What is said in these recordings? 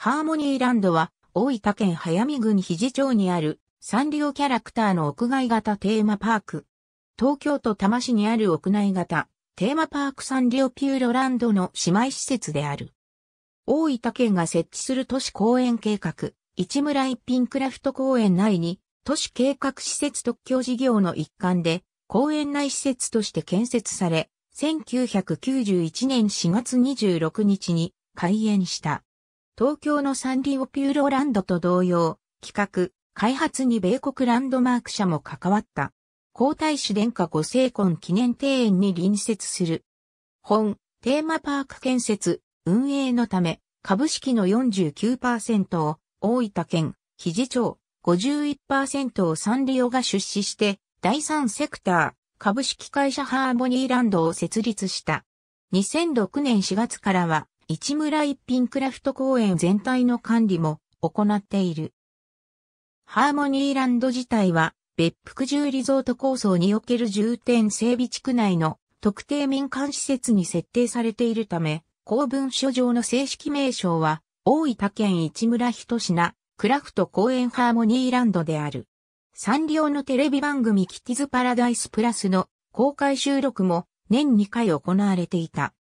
ハーモニーランドは、大分県早見郡肘町にある、サンリオキャラクターの屋外型テーマパーク。東京都多摩市にある屋内型、テーマパークサンリオピューロランドの姉妹施設である。大分県が設置する都市公園計画、市村一品クラフト公園内に、都市計画施設特許事業の一環で、公園内施設として建設され、1991年4月26日に開園した。東京のサンリオピューロランドと同様、企画、開発に米国ランドマーク社も関わった。皇太子殿下ご成婚記念庭園に隣接する。本、テーマパーク建設、運営のため、株式の49%を大分県、記事長、51%をサンリオが出資して、第三セクター、株式会社ハーモニーランドを設立した。2006年4月からは、市村一品クラフト公園全体の管理も行っている。ハーモニーランド自体は別府住リゾート構想における重点整備地区内の特定民間施設に設定されているため、公文書上の正式名称は大分県市村人品クラフト公園ハーモニーランドである。サンリオのテレビ番組キティズパラダイスプラスの公開収録も年2回行われていた。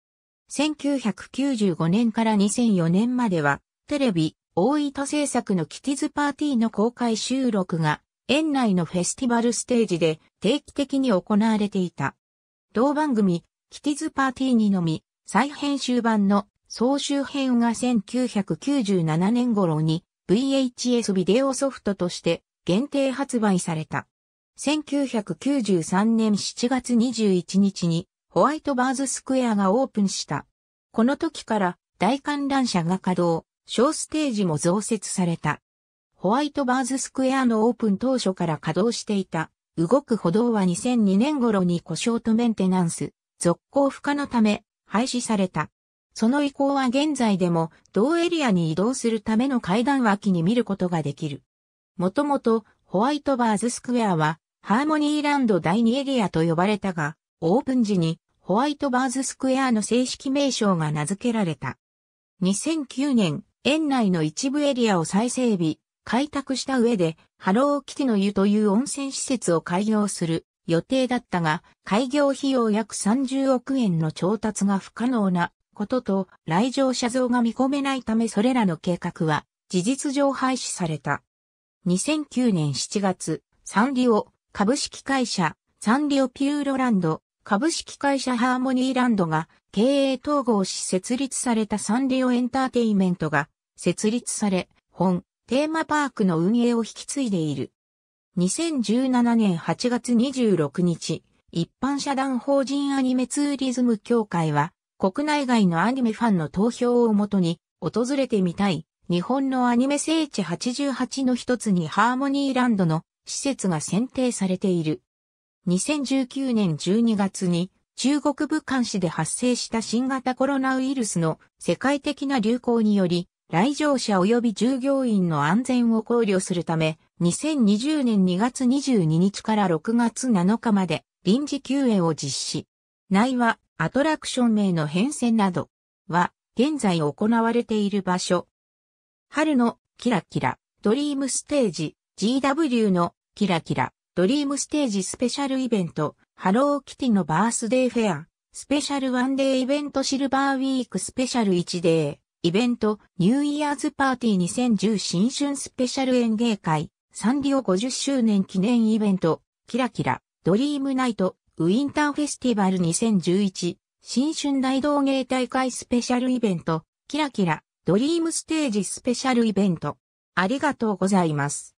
1995年から2004年までは、テレビ、大分制作のキティズパーティーの公開収録が、園内のフェスティバルステージで定期的に行われていた。同番組、キティズパーティーにのみ、再編集版の総集編が1997年頃に VHS ビデオソフトとして限定発売された。1993年7月21日にホワイトバーズスクエアがオープンした。この時から大観覧車が稼働、小ステージも増設された。ホワイトバーズスクエアのオープン当初から稼働していた、動く歩道は2002年頃に故障とメンテナンス、続行不可のため、廃止された。その移行は現在でも、同エリアに移動するための階段脇に見ることができる。もともと、ホワイトバーズスクエアは、ハーモニーランド第2エリアと呼ばれたが、オープン時にホワイトバーズスクエアの正式名称が名付けられた。2009年、園内の一部エリアを再整備、開拓した上で、ハローキティの湯という温泉施設を開業する予定だったが、開業費用約30億円の調達が不可能なことと、来場者増が見込めないためそれらの計画は、事実上廃止された。2009年7月、サンリオ株式会社サンリオピューロランド株式会社ハーモニーランドが経営統合し設立されたサンリオエンターテイメントが設立され、本、テーマパークの運営を引き継いでいる。2017年8月26日、一般社団法人アニメツーリズム協会は、国内外のアニメファンの投票をもとに、訪れてみたい、日本のアニメ聖地88の一つにハーモニーランドの施設が選定されている。2019年12月に中国武漢市で発生した新型コロナウイルスの世界的な流行により、来場者及び従業員の安全を考慮するため、2020年2月22日から6月7日まで臨時休園を実施。内はアトラクション名の変遷などは現在行われている場所。春のキラキラドリームステージ GW のキラキラドリームステージスペシャルイベント、ハローキティのバースデーフェア、スペシャルワンデーイベントシルバーウィークスペシャル1デー、イベント、ニューイヤーズパーティー2010新春スペシャル演芸会、サンリオ50周年記念イベント、キラキラ、ドリームナイト、ウィンターフェスティバル2011、新春大道芸大会スペシャルイベント、キラキラ、ドリームステージスペシャルイベント。ありがとうございます。